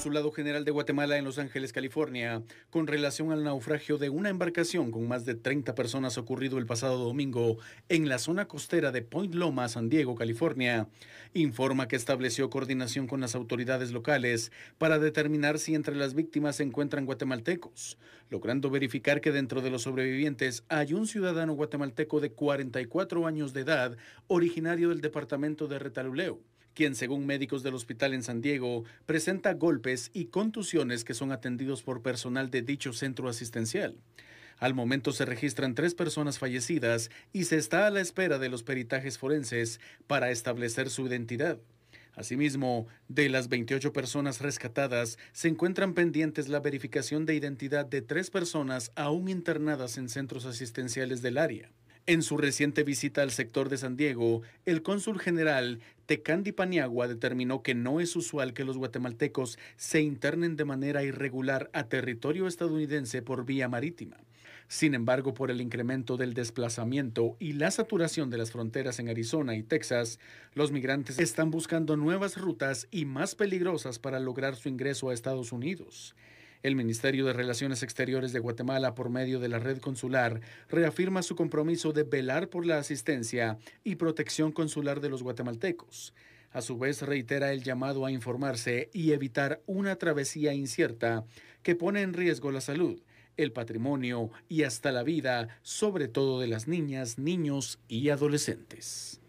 Consulado General de Guatemala en Los Ángeles, California, con relación al naufragio de una embarcación con más de 30 personas ocurrido el pasado domingo en la zona costera de Point Loma, San Diego, California, informa que estableció coordinación con las autoridades locales para determinar si entre las víctimas se encuentran guatemaltecos, logrando verificar que dentro de los sobrevivientes hay un ciudadano guatemalteco de 44 años de edad originario del departamento de Retaluleu quien según médicos del hospital en San Diego presenta golpes y contusiones que son atendidos por personal de dicho centro asistencial. Al momento se registran tres personas fallecidas y se está a la espera de los peritajes forenses para establecer su identidad. Asimismo, de las 28 personas rescatadas, se encuentran pendientes la verificación de identidad de tres personas aún internadas en centros asistenciales del área. En su reciente visita al sector de San Diego, el cónsul general Tecandi Paniagua determinó que no es usual que los guatemaltecos se internen de manera irregular a territorio estadounidense por vía marítima. Sin embargo, por el incremento del desplazamiento y la saturación de las fronteras en Arizona y Texas, los migrantes están buscando nuevas rutas y más peligrosas para lograr su ingreso a Estados Unidos. El Ministerio de Relaciones Exteriores de Guatemala, por medio de la red consular, reafirma su compromiso de velar por la asistencia y protección consular de los guatemaltecos. A su vez, reitera el llamado a informarse y evitar una travesía incierta que pone en riesgo la salud, el patrimonio y hasta la vida, sobre todo de las niñas, niños y adolescentes.